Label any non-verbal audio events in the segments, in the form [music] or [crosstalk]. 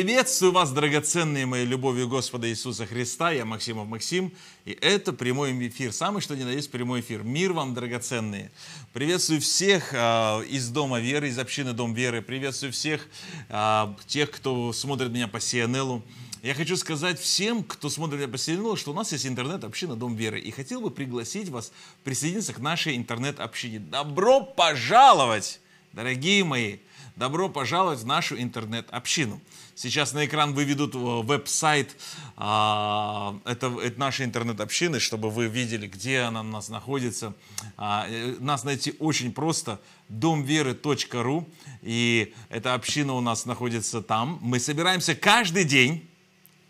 Приветствую вас, драгоценные мои любовью Господа Иисуса Христа. Я Максимов Максим, и это прямой эфир. Самый что ни на есть прямой эфир. Мир вам, драгоценные. Приветствую всех э, из Дома Веры, из общины Дом Веры. Приветствую всех э, тех, кто смотрит меня по CNL. Я хочу сказать всем, кто смотрит меня по CNL, что у нас есть интернет-община Дом Веры. И хотел бы пригласить вас присоединиться к нашей интернет-общине. Добро пожаловать, дорогие мои! Добро пожаловать в нашу интернет-общину. Сейчас на экран выведут э, веб-сайт а, это, это нашей интернет-общины, чтобы вы видели, где она у нас находится. А, э, нас найти очень просто. домверы.ру. И эта община у нас находится там. Мы собираемся каждый день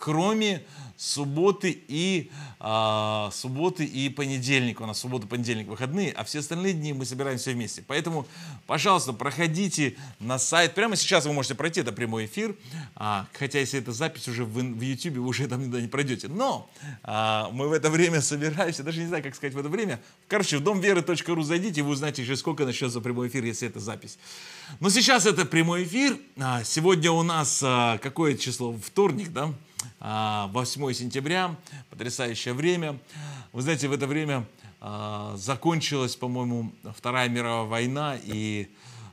кроме субботы и, а, субботы и понедельник. У нас суббота, понедельник, выходные, а все остальные дни мы собираемся все вместе. Поэтому, пожалуйста, проходите на сайт. Прямо сейчас вы можете пройти, это прямой эфир. А, хотя, если это запись уже в, в YouTube, вы уже там никуда не пройдете. Но а, мы в это время [laughs] собираемся, даже не знаю, как сказать в это время. Короче, в домверы.ру зайдите, и вы узнаете, через сколько начнется прямой эфир, если это запись. Но сейчас это прямой эфир. А, сегодня у нас а, какое число? Вторник, да? 8 а, сентября, потрясающее время. Вы знаете, в это время а, закончилась, по-моему, Вторая мировая война, и,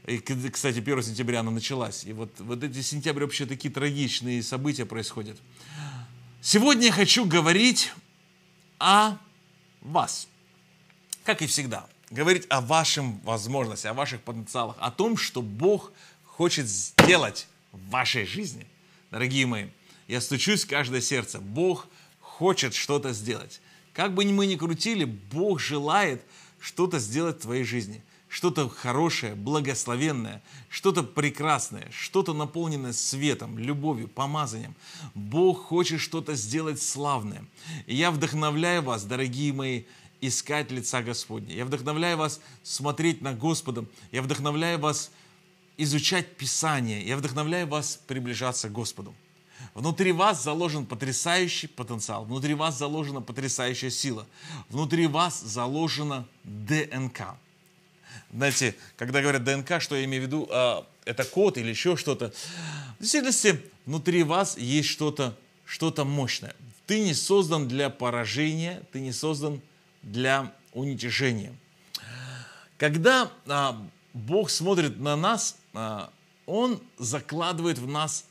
и, кстати, 1 сентября она началась. И вот, вот эти сентябрь вообще такие трагичные события происходят. Сегодня я хочу говорить о вас. Как и всегда, говорить о вашем возможности, о ваших потенциалах, о том, что Бог хочет сделать в вашей жизни. Дорогие мои, я стучусь в каждое сердце. Бог хочет что-то сделать. Как бы мы ни крутили, Бог желает что-то сделать в твоей жизни. Что-то хорошее, благословенное, что-то прекрасное, что-то наполненное светом, любовью, помазанием. Бог хочет что-то сделать славное. И я вдохновляю вас, дорогие мои, искать лица Господня. Я вдохновляю вас смотреть на Господа. Я вдохновляю вас изучать Писание. Я вдохновляю вас приближаться к Господу. Внутри вас заложен потрясающий потенциал, внутри вас заложена потрясающая сила, внутри вас заложена ДНК. Знаете, когда говорят ДНК, что я имею в виду, а, это код или еще что-то. В действительности, внутри вас есть что-то что то мощное. Ты не создан для поражения, ты не создан для уничижения. Когда а, Бог смотрит на нас, а, Он закладывает в нас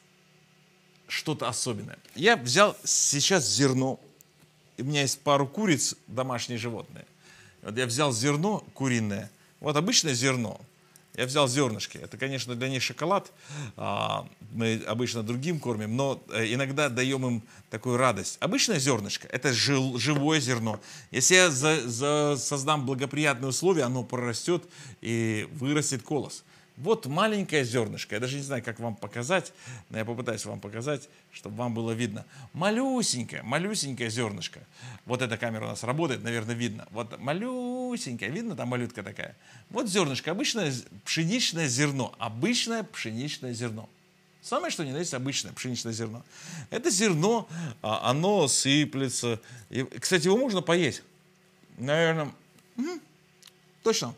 что-то особенное. Я взял сейчас зерно. У меня есть пару куриц, домашние животные. Вот я взял зерно куриное. Вот обычное зерно. Я взял зернышки. Это, конечно, для них шоколад. А, мы обычно другим кормим, но э, иногда даем им такую радость. Обычное зернышко – это живое зерно. Если я создам благоприятные условия, оно прорастет и вырастет колос. Вот маленькое зернышко, я даже не знаю, как вам показать, но я попытаюсь вам показать, чтобы вам было видно. Малюсенькое, малюсенькое зернышко. Вот эта камера у нас работает, наверное, видно. Вот малюсенькое, видно там малютка такая? Вот зернышко, обычное пшеничное зерно, обычное пшеничное зерно. Самое что ни на есть обычное пшеничное зерно. Это зерно, а, оно сыплется. И, кстати, его можно поесть. Наверное, угу. точно.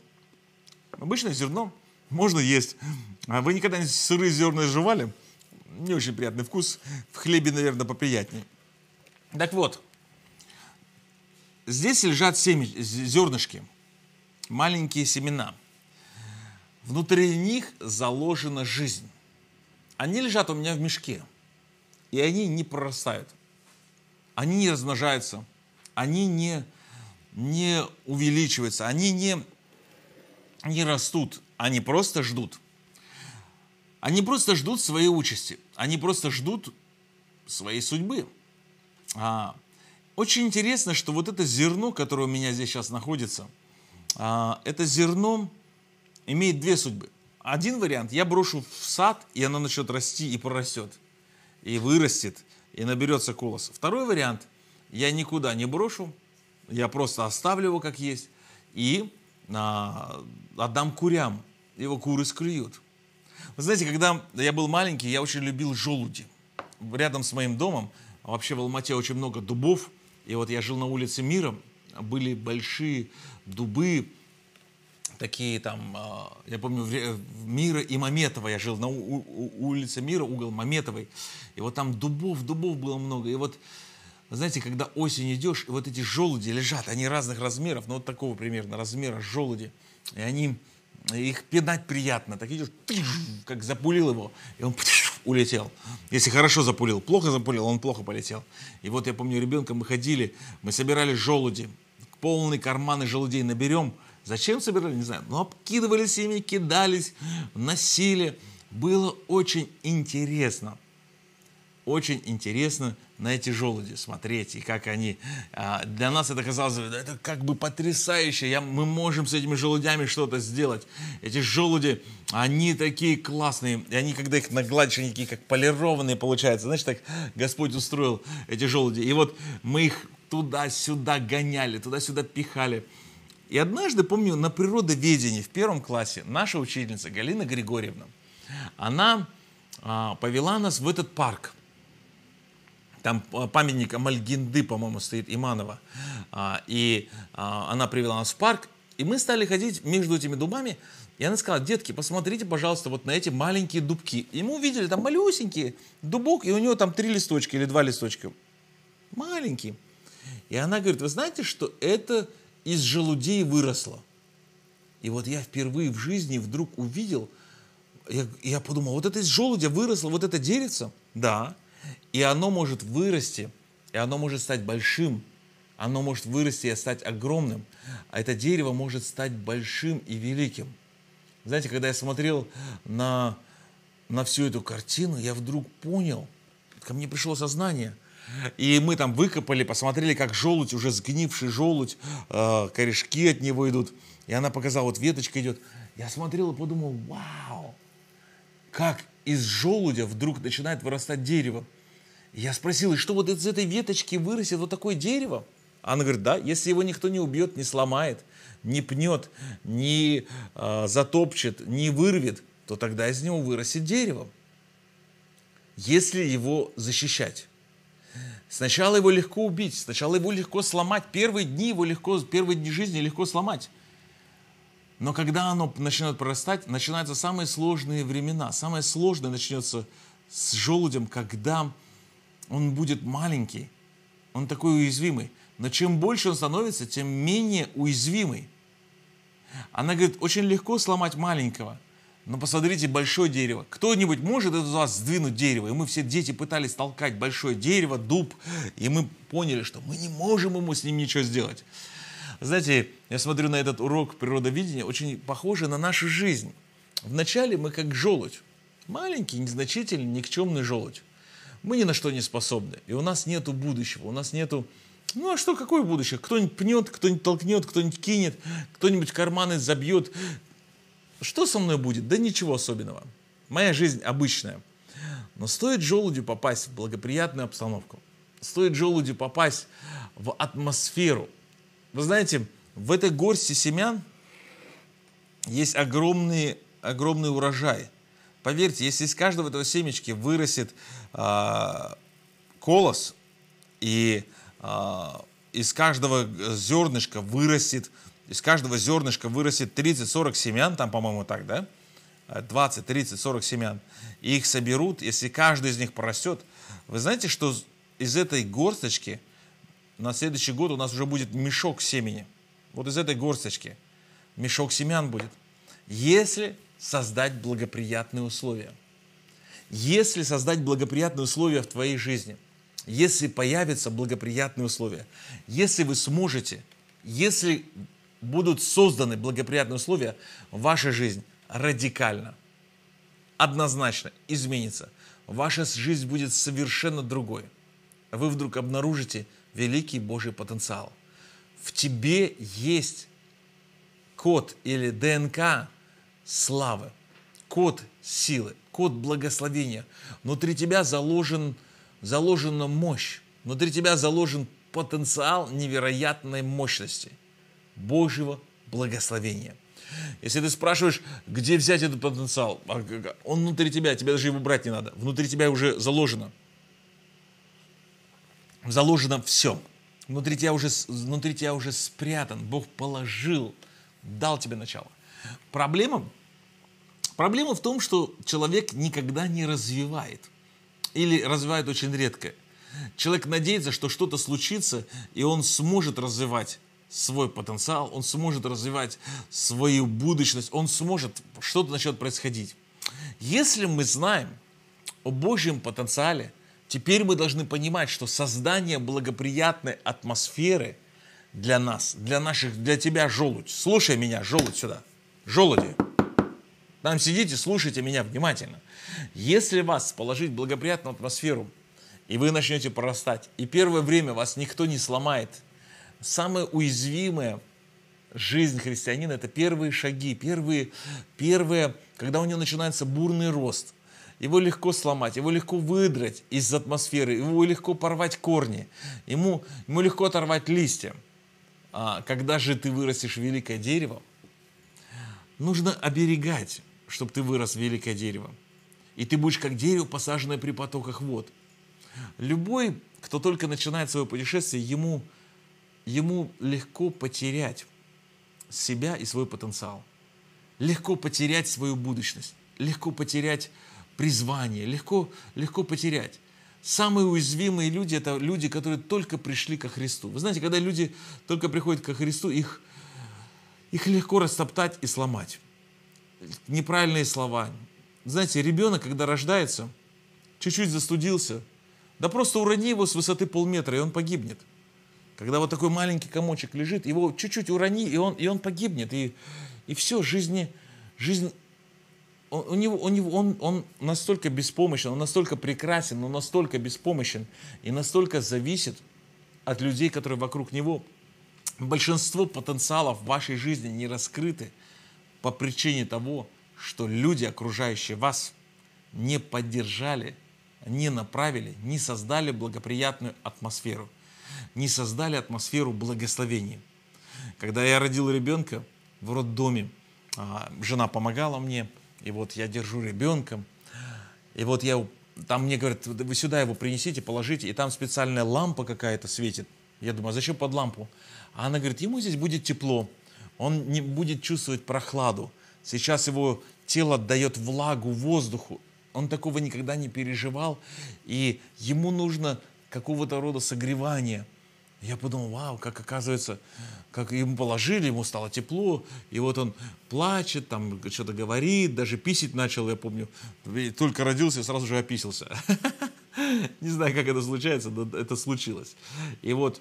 Обычное зерно можно есть. А Вы никогда не сырые зерна жевали? Не очень приятный вкус. В хлебе, наверное, поприятнее. Так вот, здесь лежат семи, зернышки, маленькие семена. Внутри них заложена жизнь. Они лежат у меня в мешке, и они не прорастают. Они не размножаются, они не, не увеличиваются, они не, не растут. Они просто ждут. Они просто ждут своей участи. Они просто ждут своей судьбы. А, очень интересно, что вот это зерно, которое у меня здесь сейчас находится, а, это зерно имеет две судьбы. Один вариант, я брошу в сад, и оно начнет расти и прорастет, и вырастет, и наберется колос. Второй вариант, я никуда не брошу, я просто оставлю его как есть и а, отдам курям его куры склюют. Вы знаете, когда я был маленький, я очень любил желуди. Рядом с моим домом, вообще в Алмате очень много дубов, и вот я жил на улице Мира, были большие дубы, такие там, а, я помню, Мира и Маметова, я жил на улице Мира, угол Маметовой, и вот там дубов, дубов было много, и вот, знаете, когда осень идешь, и вот эти желуди лежат, они разных размеров, ну вот такого примерно размера желуди, и они их пинать приятно. Так видишь, как запулил его, и он улетел. Если хорошо запулил, плохо запулил, он плохо полетел. И вот я помню, ребенком мы ходили, мы собирали желуди, полные карманы желудей наберем. Зачем собирали, не знаю, но ну, обкидывались ими, кидались, носили. Было очень интересно. Очень интересно на эти желуди смотреть, и как они... А, для нас это казалось, это как бы потрясающе, я, мы можем с этими желудями что-то сделать. Эти желуди, они такие классные, и они, когда их нагладишь, они такие как полированные получаются. Знаешь, так Господь устроил эти желуди. И вот мы их туда-сюда гоняли, туда-сюда пихали. И однажды, помню, на природоведении в первом классе наша учительница Галина Григорьевна, она а, повела нас в этот парк – там а, памятник Амальгинды, по-моему, стоит Иманова. А, и а, она привела нас в парк, и мы стали ходить между этими дубами. И она сказала, детки, посмотрите, пожалуйста, вот на эти маленькие дубки. И мы увидели там малюсенький дубок, и у него там три листочка или два листочка. маленький. И она говорит, вы знаете, что это из желудей выросло. И вот я впервые в жизни вдруг увидел, я, я подумал, вот это из желудя выросло, вот это деревце. Да. И оно может вырасти, и оно может стать большим, оно может вырасти и стать огромным. А это дерево может стать большим и великим. Знаете, когда я смотрел на, на всю эту картину, я вдруг понял, ко мне пришло сознание. И мы там выкопали, посмотрели, как желудь, уже сгнивший желудь, э, корешки от него идут. И она показала, вот веточка идет. Я смотрел и подумал, вау, как из желудя вдруг начинает вырастать дерево. Я спросил, и что вот из этой веточки вырастет вот такое дерево? Она говорит, да, если его никто не убьет, не сломает, не пнет, не э, затопчет, не вырвет, то тогда из него вырастет дерево. Если его защищать. Сначала его легко убить, сначала его легко сломать. Первые дни его легко, первые дни жизни легко сломать. Но когда оно начнет прорастать, начинаются самые сложные времена. Самое сложное начнется с желудем, когда он будет маленький, он такой уязвимый. Но чем больше он становится, тем менее уязвимый. Она говорит, очень легко сломать маленького, но посмотрите, большое дерево. Кто-нибудь может из вас сдвинуть дерево? И мы все дети пытались толкать большое дерево, дуб, и мы поняли, что мы не можем ему с ним ничего сделать. Знаете, я смотрю на этот урок природовидения очень похоже на нашу жизнь. Вначале мы как желудь. Маленький, незначительный, никчемный желудь. Мы ни на что не способны. И у нас нету будущего, у нас нету... Ну а что, какое будущее? Кто-нибудь пнет, кто-нибудь толкнет, кто-нибудь кинет, кто-нибудь карманы забьет. Что со мной будет? Да ничего особенного. Моя жизнь обычная. Но стоит желудю попасть в благоприятную обстановку, стоит желудю попасть в атмосферу, вы знаете, в этой горсти семян есть огромный, огромный урожай. Поверьте, если из каждого этого семечки вырастет э, колос, и э, из каждого зернышка вырастет, из каждого зернышка вырастет 30-40 семян, там, по-моему, так, да? 20, 30, 40 семян, и их соберут, если каждый из них порастет, вы знаете, что из этой горсточки – на следующий год у нас уже будет мешок семени. Вот из этой горсточки мешок семян будет. Если создать благоприятные условия. Если создать благоприятные условия в твоей жизни. Если появятся благоприятные условия. Если вы сможете. Если будут созданы благоприятные условия, ваша жизнь радикально, однозначно изменится. Ваша жизнь будет совершенно другой. Вы вдруг обнаружите – великий Божий потенциал. В тебе есть код или ДНК славы, код силы, код благословения. Внутри тебя заложен, заложена мощь, внутри тебя заложен потенциал невероятной мощности Божьего благословения. Если ты спрашиваешь, где взять этот потенциал, а, он внутри тебя, тебе даже его брать не надо, внутри тебя уже заложено – заложено все. Внутри тебя, уже, внутри тебя уже спрятан, Бог положил, дал тебе начало. Проблема, проблема в том, что человек никогда не развивает. Или развивает очень редко. Человек надеется, что что-то случится, и он сможет развивать свой потенциал, он сможет развивать свою будущность, он сможет, что-то начнет происходить. Если мы знаем о Божьем потенциале, Теперь мы должны понимать, что создание благоприятной атмосферы для нас, для наших, для тебя, желудь. Слушай меня, желудь сюда. Желуди. Там сидите, слушайте меня внимательно. Если вас положить в благоприятную атмосферу, и вы начнете прорастать, и первое время вас никто не сломает, самое уязвимое жизнь христианина – это первые шаги, первые, первые, когда у него начинается бурный рост – его легко сломать, его легко выдрать из атмосферы, его легко порвать корни, ему, ему легко оторвать листья. А когда же ты вырастешь великое дерево, нужно оберегать, чтобы ты вырос великое дерево. И ты будешь как дерево, посаженное при потоках вод. Любой, кто только начинает свое путешествие, ему, ему легко потерять себя и свой потенциал. Легко потерять свою будущность. Легко потерять призвание, легко, легко потерять. Самые уязвимые люди – это люди, которые только пришли ко Христу. Вы знаете, когда люди только приходят ко Христу, их, их легко растоптать и сломать. Неправильные слова. Знаете, ребенок, когда рождается, чуть-чуть застудился, да просто урони его с высоты полметра, и он погибнет. Когда вот такой маленький комочек лежит, его чуть-чуть урони, и он, и он погибнет. И, и все, жизни, жизнь он, у него, у него, он, он настолько беспомощен, он настолько прекрасен, он настолько беспомощен и настолько зависит от людей, которые вокруг него. Большинство потенциалов в вашей жизни не раскрыты по причине того, что люди, окружающие вас, не поддержали, не направили, не создали благоприятную атмосферу, не создали атмосферу благословения. Когда я родил ребенка в роддоме, а, жена помогала мне, и вот я держу ребенка, и вот я, там мне говорят, вы сюда его принесите, положите, и там специальная лампа какая-то светит. Я думаю, а зачем под лампу? А она говорит, ему здесь будет тепло, он не будет чувствовать прохладу. Сейчас его тело дает влагу воздуху, он такого никогда не переживал, и ему нужно какого-то рода согревания – я подумал, вау, как оказывается, как ему положили, ему стало тепло, и вот он плачет, там что-то говорит, даже писить начал, я помню. Только родился, сразу же описился. [laughs] Не знаю, как это случается, но это случилось. И вот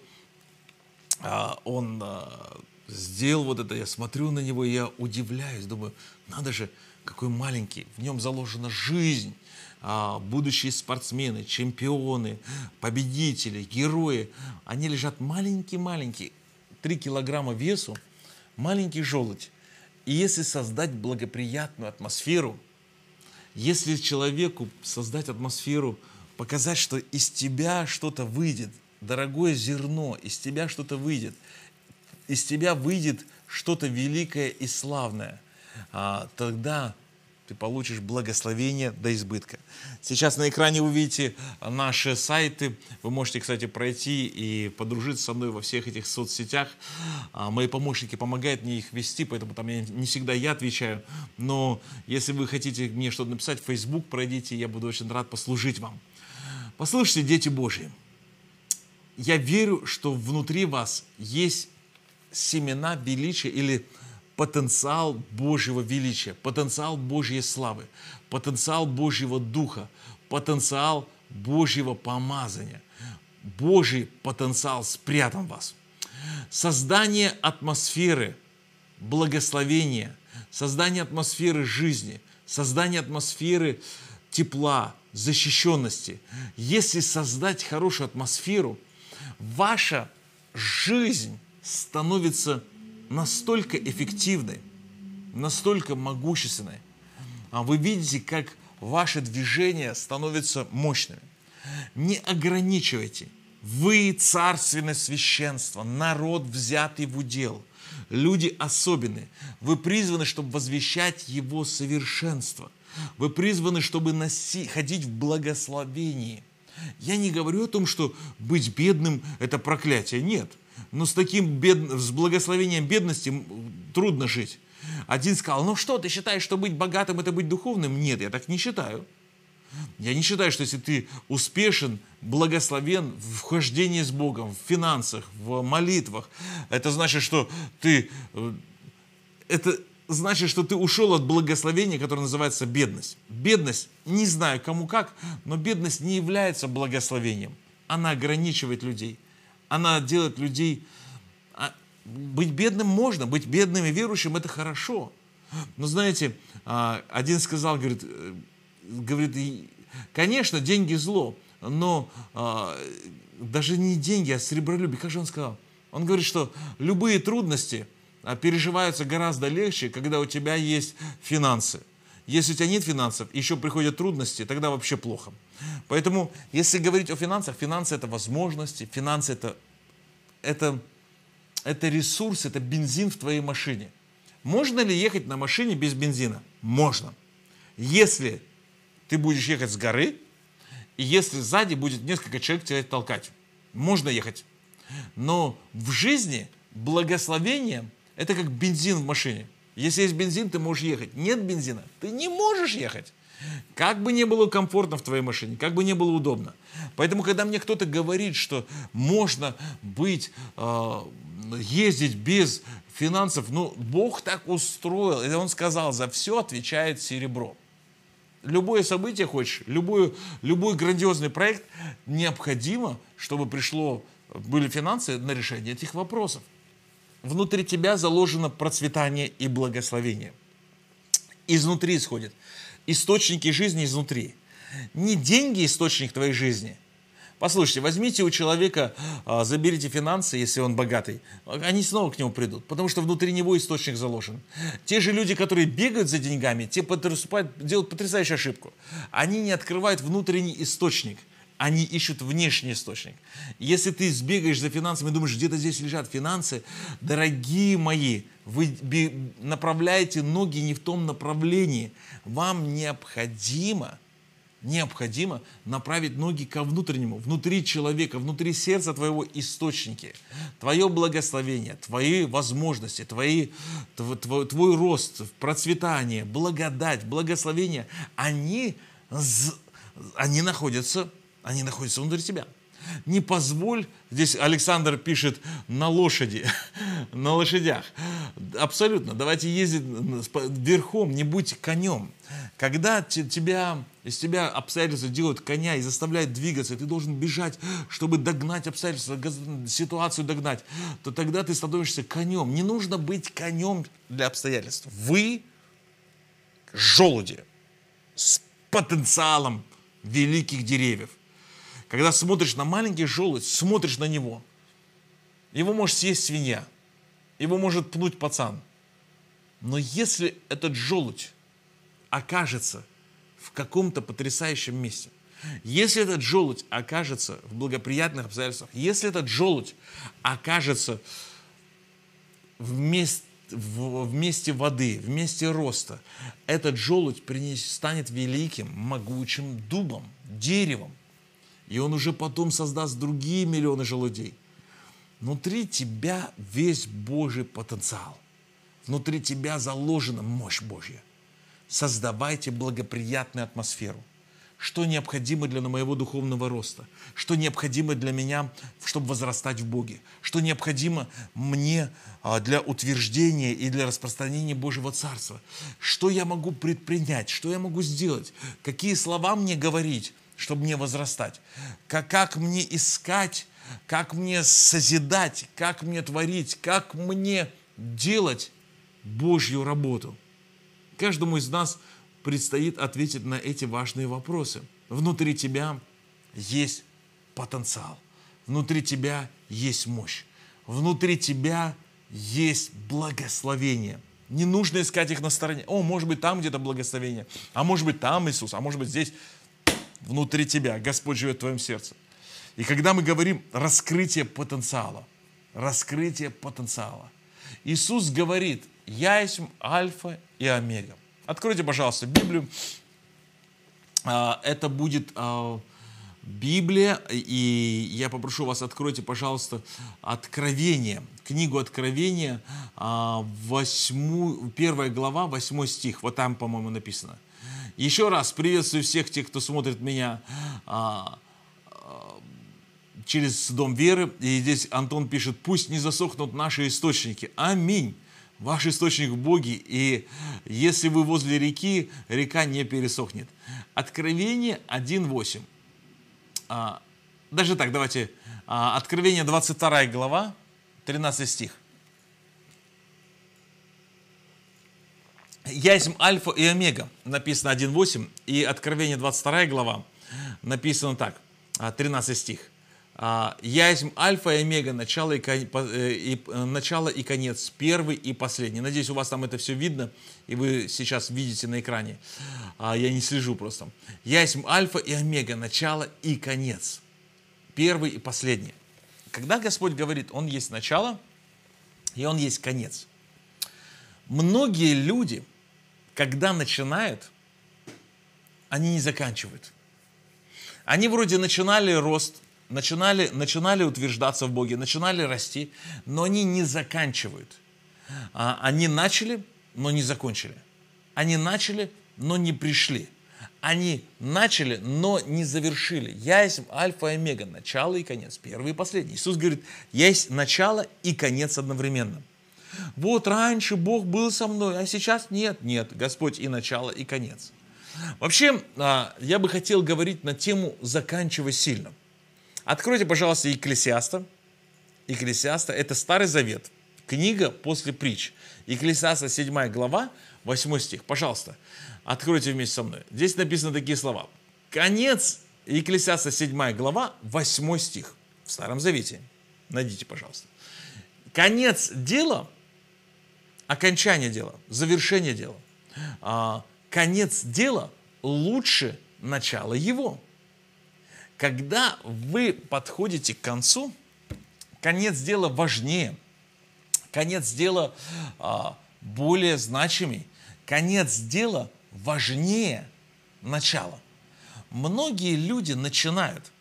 а, он а, сделал вот это, я смотрю на него, и я удивляюсь, думаю, надо же, какой маленький, в нем заложена жизнь, а, будущие спортсмены, чемпионы, победители, герои, они лежат маленькие-маленькие, 3 килограмма весу, маленький желудь. И если создать благоприятную атмосферу, если человеку создать атмосферу, показать, что из тебя что-то выйдет, дорогое зерно, из тебя что-то выйдет, из тебя выйдет что-то великое и славное, а, тогда ты получишь благословение до избытка. Сейчас на экране вы видите наши сайты. Вы можете, кстати, пройти и подружиться со мной во всех этих соцсетях. А, мои помощники помогают мне их вести, поэтому там я, не всегда я отвечаю. Но если вы хотите мне что-то написать, в Facebook пройдите, я буду очень рад послужить вам. Послушайте, дети Божьи, я верю, что внутри вас есть семена величия или величия потенциал Божьего величия, потенциал Божьей славы, потенциал Божьего духа, потенциал Божьего помазания. Божий потенциал спрятан в вас. Создание атмосферы благословения, создание атмосферы жизни, создание атмосферы тепла, защищенности. Если создать хорошую атмосферу, ваша жизнь становится настолько эффективной, настолько могущественны. А вы видите, как ваши движения становятся мощными. Не ограничивайте. Вы царственное священство, народ, взятый в удел. Люди особенные. Вы призваны, чтобы возвещать его совершенство. Вы призваны, чтобы носить, ходить в благословении. Я не говорю о том, что быть бедным – это проклятие. Нет – но «Ну, с таким бед... с благословением бедности трудно жить. Один сказал, ну что, ты считаешь, что быть богатым – это быть духовным? Нет, я так не считаю. Я не считаю, что если ты успешен, благословен в хождении с Богом, в финансах, в молитвах, это значит, что ты... Э, это значит, что ты ушел от благословения, которое называется бедность. Бедность, не знаю кому как, но бедность не является благословением. Она ограничивает людей – она делает людей... А, быть бедным можно, быть бедным и верующим – это хорошо. Но знаете, а, один сказал, говорит, э, говорит конечно, деньги – зло, но а, даже не деньги, а сребролюбие. Как же он сказал? Он говорит, что любые трудности переживаются гораздо легче, когда у тебя есть финансы. Если у тебя нет финансов, еще приходят трудности, тогда вообще плохо. Поэтому, если говорить о финансах, финансы это возможности, финансы это, это, это ресурс, это бензин в твоей машине. Можно ли ехать на машине без бензина? Можно. Если ты будешь ехать с горы, и если сзади будет несколько человек тебя толкать, можно ехать. Но в жизни благословение – это как бензин в машине – если есть бензин, ты можешь ехать. Нет бензина, ты не можешь ехать. Как бы не было комфортно в твоей машине, как бы не было удобно. Поэтому, когда мне кто-то говорит, что можно быть, э, ездить без финансов, ну, Бог так устроил. И он сказал, за все отвечает серебро. Любое событие хочешь, любую, любой грандиозный проект, необходимо, чтобы пришло, были финансы на решение этих вопросов внутри тебя заложено процветание и благословение. Изнутри исходит. Источники жизни изнутри. Не деньги источник твоей жизни. Послушайте, возьмите у человека, а, заберите финансы, если он богатый. Они снова к нему придут, потому что внутри него источник заложен. Те же люди, которые бегают за деньгами, те делают потрясающую ошибку. Они не открывают внутренний источник они ищут внешний источник. Если ты сбегаешь за финансами думаешь, где-то здесь лежат финансы, дорогие мои, вы направляете ноги не в том направлении. Вам необходимо, необходимо направить ноги ко внутреннему, внутри человека, внутри сердца твоего источники. Твое благословение, твои возможности, твои, твой, твой рост, процветание, благодать, благословение, они, они находятся они находятся внутри тебя. Не позволь, здесь Александр пишет на лошади, [laughs] на лошадях. Абсолютно, давайте ездить верхом, не будь конем. Когда тебя, из тебя обстоятельства делают коня и заставляют двигаться, ты должен бежать, чтобы догнать обстоятельства, ситуацию догнать, то тогда ты становишься конем. Не нужно быть конем для обстоятельств. Вы желуди с потенциалом великих деревьев. Когда смотришь на маленький желудь, смотришь на него. Его может съесть свинья. Его может пнуть пацан. Но если этот желудь окажется в каком-то потрясающем месте, если этот желудь окажется в благоприятных обстоятельствах, если этот желудь окажется вместе, в, вместе воды, вместе роста, этот желудь принес, станет великим, могучим дубом, деревом. И он уже потом создаст другие миллионы желудей. Внутри тебя весь Божий потенциал. Внутри тебя заложена мощь Божья. Создавайте благоприятную атмосферу. Что необходимо для моего духовного роста? Что необходимо для меня, чтобы возрастать в Боге? Что необходимо мне а, для утверждения и для распространения Божьего Царства? Что я могу предпринять? Что я могу сделать? Какие слова мне говорить? чтобы мне возрастать, как, как мне искать, как мне созидать, как мне творить, как мне делать Божью работу. Каждому из нас предстоит ответить на эти важные вопросы. Внутри тебя есть потенциал, внутри тебя есть мощь, внутри тебя есть благословение. Не нужно искать их на стороне. О, может быть, там где-то благословение, а может быть, там Иисус, а может быть, здесь внутри тебя, Господь живет в твоем сердце. И когда мы говорим раскрытие потенциала, раскрытие потенциала, Иисус говорит, я есть альфа и омега. Откройте, пожалуйста, Библию. А, это будет а, Библия, и я попрошу вас, откройте, пожалуйста, Откровение, книгу Откровения, 8, а, 1 глава, 8 стих, вот там, по-моему, написано. Еще раз приветствую всех тех, кто смотрит меня а, а, через Дом Веры. И здесь Антон пишет, пусть не засохнут наши источники. Аминь. Ваш источник в Боге, и если вы возле реки, река не пересохнет. Откровение 1.8. А, даже так, давайте. А, Откровение 22 глава, 13 стих. «Я есть Альфа и Омега», написано 1.8, и Откровение 22 глава написано так, 13 а, стих. «А, «Я есть Альфа и Омега, начало и, конец, э, и, э, начало и конец, первый и последний». Надеюсь, у вас там это все видно, и вы сейчас видите на экране. А, я не слежу просто. «Я есть Альфа и Омега, начало и конец, первый и последний». Когда Господь говорит, Он есть начало, и Он есть конец – многие люди – когда начинают, они не заканчивают. Они вроде начинали рост, начинали, начинали утверждаться в Боге, начинали расти, но они не заканчивают. А, они начали, но не закончили. Они начали, но не пришли. Они начали, но не завершили. Я есть альфа и омега, начало и конец, первый и последний. Иисус говорит, есть начало и конец одновременно. Вот раньше Бог был со мной, а сейчас нет, нет, Господь и начало, и конец. Вообще, а, я бы хотел говорить на тему «заканчивай сильно». Откройте, пожалуйста, Екклесиаста. Екклесиаста – это Старый Завет, книга после притч. Екклесиаста 7 глава, 8 стих. Пожалуйста, откройте вместе со мной. Здесь написаны такие слова. Конец Екклесиаста 7 глава, 8 стих в Старом Завете. Найдите, пожалуйста. Конец дела окончание дела, завершение дела. А, конец дела лучше начала его. Когда вы подходите к концу, конец дела важнее, конец дела а, более значимый, конец дела важнее начала. Многие люди начинают,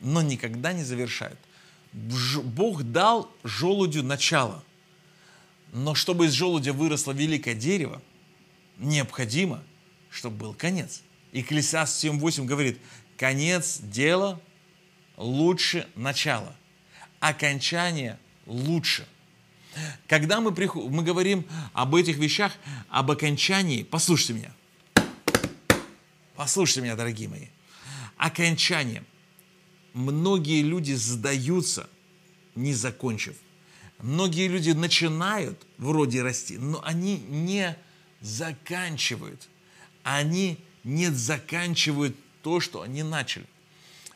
но никогда не завершают. Бог дал желудю начало – но чтобы из желудя выросло великое дерево, необходимо, чтобы был конец. И Клесиас 7.8 говорит, конец дела лучше начала, окончание лучше. Когда мы, приход... мы говорим об этих вещах, об окончании, послушайте меня, послушайте меня, дорогие мои, окончание. Многие люди сдаются, не закончив. Многие люди начинают вроде расти, но они не заканчивают. Они не заканчивают то, что они начали.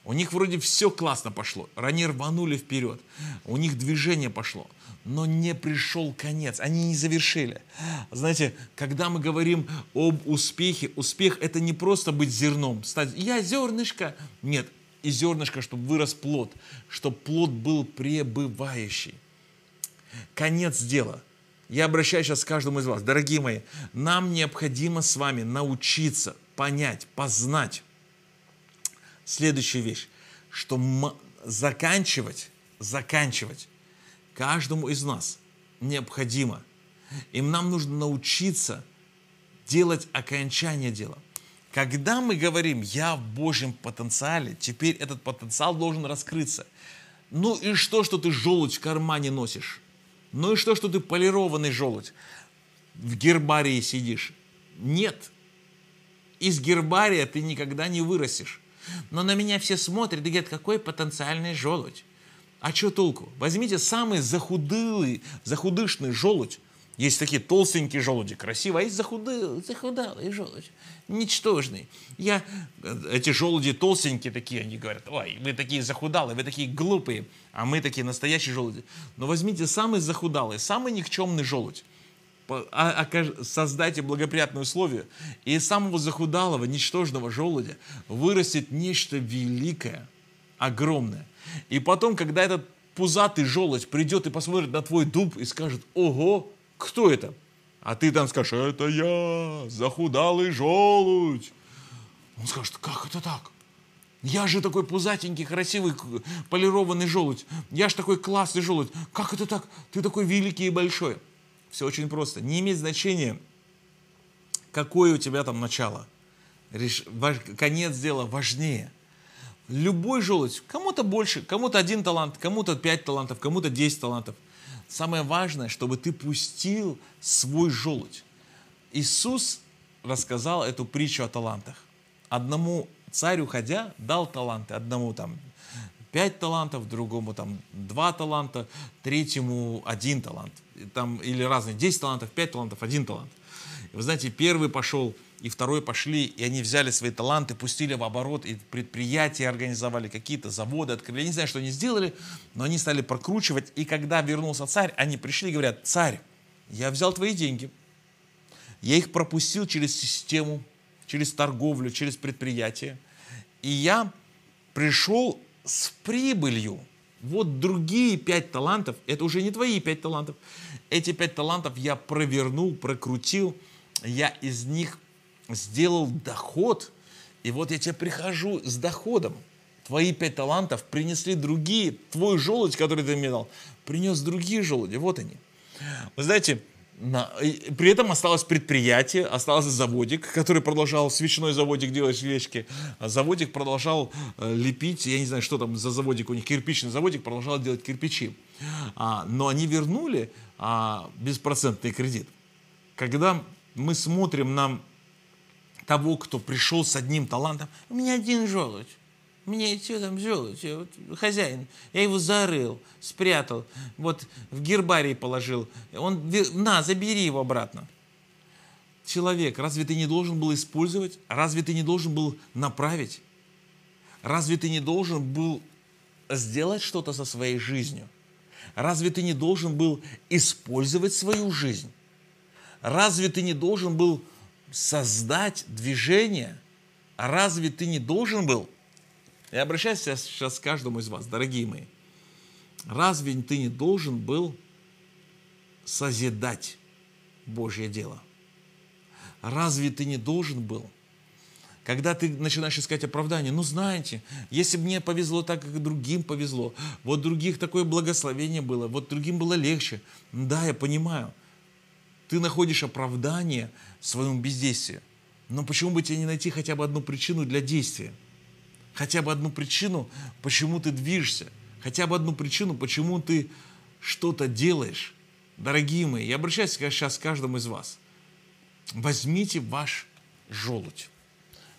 У них вроде все классно пошло, они рванули вперед, у них движение пошло, но не пришел конец, они не завершили. Знаете, когда мы говорим об успехе, успех это не просто быть зерном, стать «я зернышко», нет, и зернышко, чтобы вырос плод, чтобы плод был пребывающий. Конец дела. Я обращаюсь сейчас к каждому из вас. Дорогие мои, нам необходимо с вами научиться понять, познать следующую вещь, что заканчивать, заканчивать каждому из нас необходимо. И нам нужно научиться делать окончание дела. Когда мы говорим «я в Божьем потенциале», теперь этот потенциал должен раскрыться. Ну и что, что ты желудь в кармане носишь? Ну и что, что ты полированный желудь? В гербарии сидишь. Нет. Из гербария ты никогда не вырастешь. Но на меня все смотрят и говорят, какой потенциальный желудь. А что толку? Возьмите самый захудылый, захудышный желудь, есть такие толстенькие желуди, красивые, а есть захудалые, захудалые желуди, ничтожные. Я, э, эти желуди толстенькие такие, они говорят, ой, вы такие захудалые, вы такие глупые, а мы такие настоящие желуди. Но возьмите самый захудалый, самый никчемный желудь, а, создайте благоприятные условия, и из самого захудалого, ничтожного желудя вырастет нечто великое, огромное. И потом, когда этот пузатый желудь придет и посмотрит на твой дуб и скажет, ого, кто это? А ты там скажешь, это я, захудалый желудь. Он скажет, как это так? Я же такой пузатенький, красивый, полированный желудь. Я же такой классный желудь. Как это так? Ты такой великий и большой. Все очень просто. Не имеет значения, какое у тебя там начало. Конец дела важнее. Любой желудь, кому-то больше, кому-то один талант, кому-то пять талантов, кому-то десять талантов – Самое важное, чтобы ты пустил свой желудь. Иисус рассказал эту притчу о талантах. Одному царю, уходя, дал таланты. Одному там пять талантов, другому там два таланта, третьему один талант. Там, или разные, десять талантов, пять талантов, один талант. Вы знаете, первый пошел – и второй пошли, и они взяли свои таланты, пустили в оборот, и предприятия организовали, какие-то заводы открыли. Я не знаю, что они сделали, но они стали прокручивать. И когда вернулся царь, они пришли и говорят, царь, я взял твои деньги, я их пропустил через систему, через торговлю, через предприятие, и я пришел с прибылью. Вот другие пять талантов, это уже не твои пять талантов, эти пять талантов я провернул, прокрутил, я из них сделал доход, и вот я тебе прихожу с доходом. Твои пять талантов принесли другие, твой желудь, который ты мне дал, принес другие желуди, вот они. Вы знаете, на, и, при этом осталось предприятие, остался заводик, который продолжал свечной заводик делать свечки. А заводик продолжал э, лепить, я не знаю, что там за заводик у них, кирпичный заводик продолжал делать кирпичи. А, но они вернули а, беспроцентный кредит. Когда мы смотрим на того, кто пришел с одним талантом. У меня один желудь. у меня что там желудь? Я вот, хозяин. Я его зарыл, спрятал, вот в гербарий положил. Он, на, забери его обратно. Человек, разве ты не должен был использовать? Разве ты не должен был направить? Разве ты не должен был сделать что-то со своей жизнью? Разве ты не должен был использовать свою жизнь? Разве ты не должен был создать движение, а разве ты не должен был? Я обращаюсь сейчас к каждому из вас, дорогие мои. Разве ты не должен был созидать Божье дело? Разве ты не должен был? Когда ты начинаешь искать оправдание, ну знаете, если мне повезло так, как другим повезло, вот других такое благословение было, вот другим было легче. Да, я понимаю. Ты находишь оправдание – своем бездействии. Но почему бы тебе не найти хотя бы одну причину для действия? Хотя бы одну причину, почему ты движешься? Хотя бы одну причину, почему ты что-то делаешь? Дорогие мои, я обращаюсь сейчас к каждому из вас. Возьмите ваш желудь.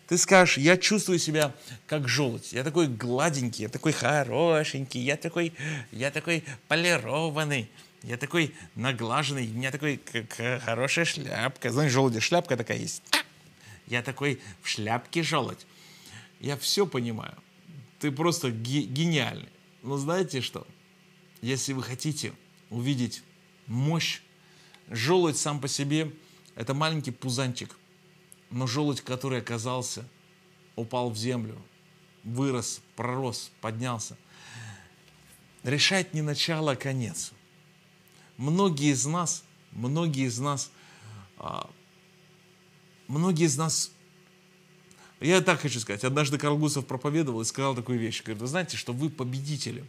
Ты скажешь, я чувствую себя как желудь. Я такой гладенький, я такой хорошенький, я такой, я такой полированный. Я такой наглаженный, у меня такой как, э, хорошая шляпка. Знаешь, желудя шляпка такая есть. А! Я такой в шляпке желудь. Я все понимаю. Ты просто ге- гениальный. Но знаете что? Если вы хотите увидеть мощь, желудь сам по себе – это маленький пузанчик. Но желудь, который оказался, упал в землю, вырос, пророс, поднялся. Решать не начало, а конец – многие из нас, многие из нас, а, многие из нас, я так хочу сказать, однажды Карл Гусов проповедовал и сказал такую вещь, говорит, вы знаете, что вы победители.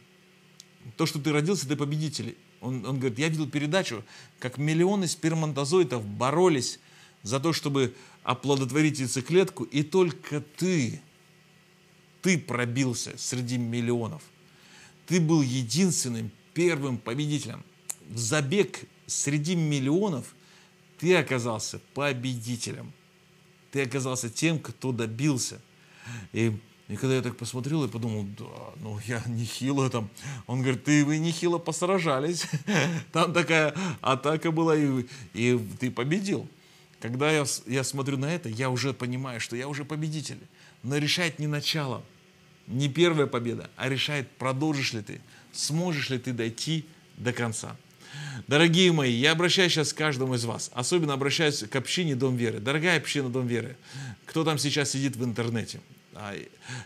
То, что ты родился, ты победитель. Он, он говорит, я видел передачу, как миллионы сперматозоидов боролись за то, чтобы оплодотворить яйцеклетку, и только ты, ты пробился среди миллионов. Ты был единственным первым победителем в забег среди миллионов ты оказался победителем. Ты оказался тем, кто добился. И, и когда я так посмотрел я подумал, да, ну я нехило там. Он говорит, ты вы нехило посражались. [laughs] Там такая атака была, и, и ты победил. Когда я, я смотрю на это, я уже понимаю, что я уже победитель. Но решает не начало, не первая победа, а решает, продолжишь ли ты, сможешь ли ты дойти до конца. Дорогие мои, я обращаюсь сейчас к каждому из вас, особенно обращаюсь к общине Дом Веры. Дорогая община Дом Веры, кто там сейчас сидит в интернете, а,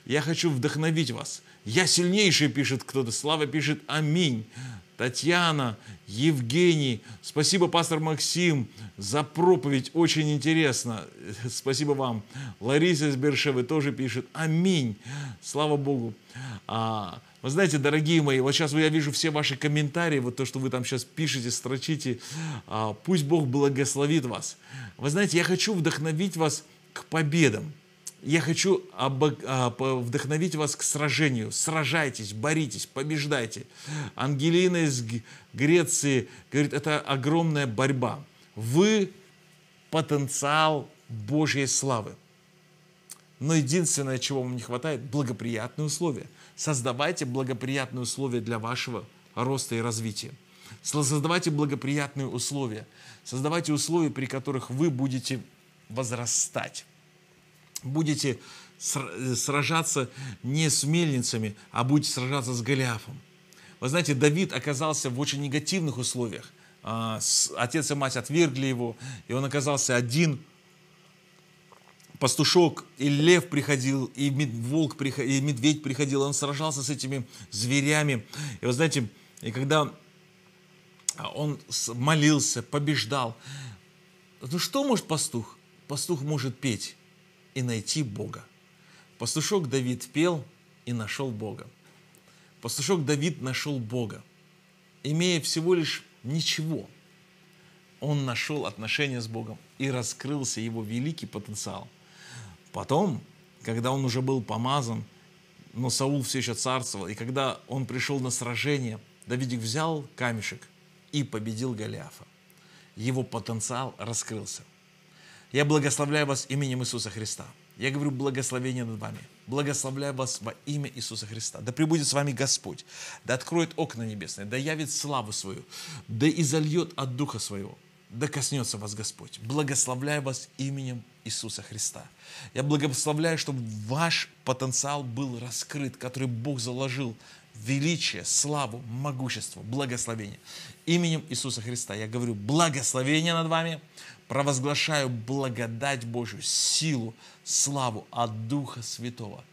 я хочу вдохновить вас. Я сильнейший, пишет кто-то. Слава пишет «Аминь». Татьяна, Евгений, спасибо, пастор Максим, за проповедь, очень интересно. [laughs] Спасибо вам. Лариса из Бершевы тоже пишет «Аминь». Слава Богу. А, вы знаете, дорогие мои, вот сейчас я вижу все ваши комментарии, вот то, что вы там сейчас пишете, строчите. А, Пусть Бог благословит вас. Вы знаете, я хочу вдохновить вас к победам. Я хочу а, вдохновить вас к сражению. Сражайтесь, боритесь, побеждайте. Ангелина из Греции говорит, это огромная борьба. Вы потенциал Божьей славы. Но единственное, чего вам не хватает, благоприятные условия – Создавайте благоприятные условия для вашего роста и развития. Создавайте благоприятные условия. Создавайте условия, при которых вы будете возрастать. Будете сражаться не с мельницами, а будете сражаться с Голиафом. Вы знаете, Давид оказался в очень негативных условиях. А, отец и мать отвергли его, и он оказался один – пастушок, и лев приходил, и волк приходил, и медведь приходил, он сражался с этими зверями. И вы знаете, и когда а, он молился, побеждал, ну что может пастух? Пастух может петь и найти Бога. Пастушок Давид пел и нашел Бога. Пастушок Давид нашел Бога. Имея всего лишь ничего, он нашел отношения с Богом и раскрылся его великий потенциал – Потом, когда он уже был помазан, но Саул все еще царствовал, и когда он пришел на сражение, Давидик взял камешек и победил Голиафа. Его потенциал раскрылся. Я благословляю вас именем Иисуса Христа. Я говорю благословение над вами. Благословляю вас во имя Иисуса Христа. Да пребудет с вами Господь. Да откроет окна небесные. Да явит славу свою. Да изольет от Духа своего да коснется вас Господь. Благословляю вас именем Иисуса Христа. Я благословляю, чтобы ваш потенциал был раскрыт, который Бог заложил величие, славу, могущество, благословение. Именем Иисуса Христа я говорю благословение над вами, провозглашаю благодать Божью, силу, славу от Духа Святого.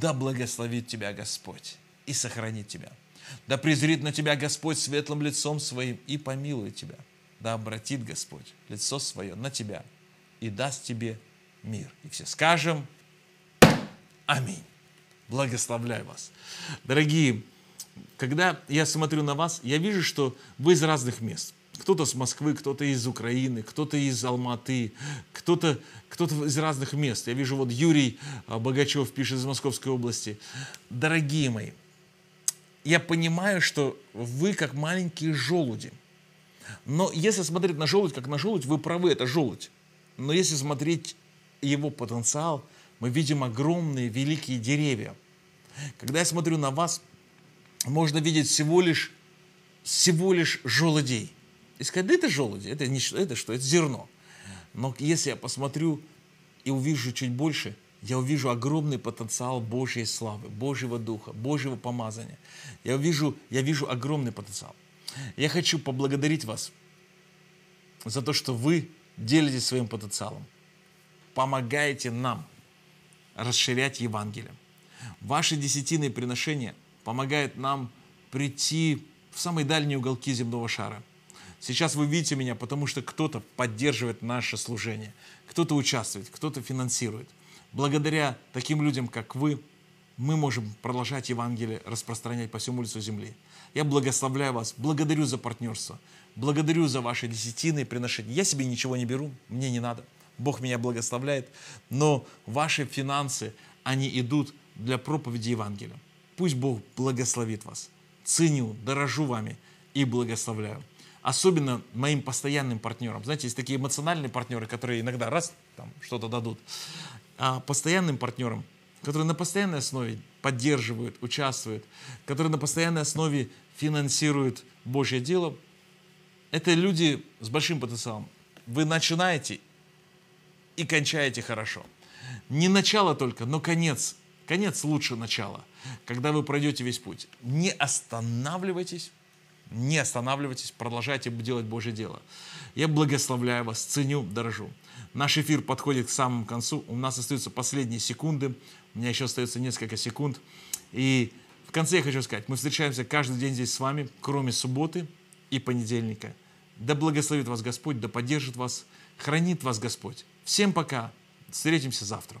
Да благословит тебя Господь и сохранит тебя. Да презрит на тебя Господь светлым лицом своим и помилует тебя да обратит Господь лицо свое на тебя и даст тебе мир. И все скажем Аминь. Благословляю вас. Дорогие, когда я смотрю на вас, я вижу, что вы из разных мест. Кто-то с Москвы, кто-то из Украины, кто-то из Алматы, кто-то кто, -то, из разных мест. Я вижу, вот Юрий а, Богачев пишет из Московской области. Дорогие мои, я понимаю, что вы как маленькие желуди – но если смотреть на желудь как на желудь, вы правы, это желудь. Но если смотреть его потенциал, мы видим огромные великие деревья. Когда я смотрю на вас, можно видеть всего лишь, всего лишь желудей. И сказать, да это желуди, это, не, это что, это зерно. Но если я посмотрю и увижу чуть больше, я увижу огромный потенциал Божьей славы, Божьего Духа, Божьего помазания. Я вижу, я вижу огромный потенциал. Я хочу поблагодарить вас за то, что вы делитесь своим потенциалом, помогаете нам расширять Евангелие. Ваши десятины приношения помогают нам прийти в самые дальние уголки земного шара. Сейчас вы видите меня, потому что кто-то поддерживает наше служение, кто-то участвует, кто-то финансирует. Благодаря таким людям, как вы, мы можем продолжать Евангелие распространять по всему лицу земли. Я благословляю вас, благодарю за партнерство, благодарю за ваши десятины и приношения. Я себе ничего не беру, мне не надо. Бог меня благословляет, но ваши финансы, они идут для проповеди Евангелия. Пусть Бог благословит вас. Ценю, дорожу вами и благословляю. Особенно моим постоянным партнерам. Знаете, есть такие эмоциональные партнеры, которые иногда раз, там, что-то дадут. А постоянным партнерам, которые на постоянной основе поддерживают, участвуют, которые на постоянной основе финансируют Божье дело, это люди с большим потенциалом. Вы начинаете и кончаете хорошо. Не начало только, но конец. Конец лучше начала, когда вы пройдете весь путь. Не останавливайтесь, не останавливайтесь, продолжайте делать Божье дело. Я благословляю вас, ценю, дорожу. Наш эфир подходит к самому концу. У нас остаются последние секунды. У меня еще остается несколько секунд. И в конце я хочу сказать, мы встречаемся каждый день здесь с вами, кроме субботы и понедельника. Да благословит вас Господь, да поддержит вас, хранит вас Господь. Всем пока. Встретимся завтра.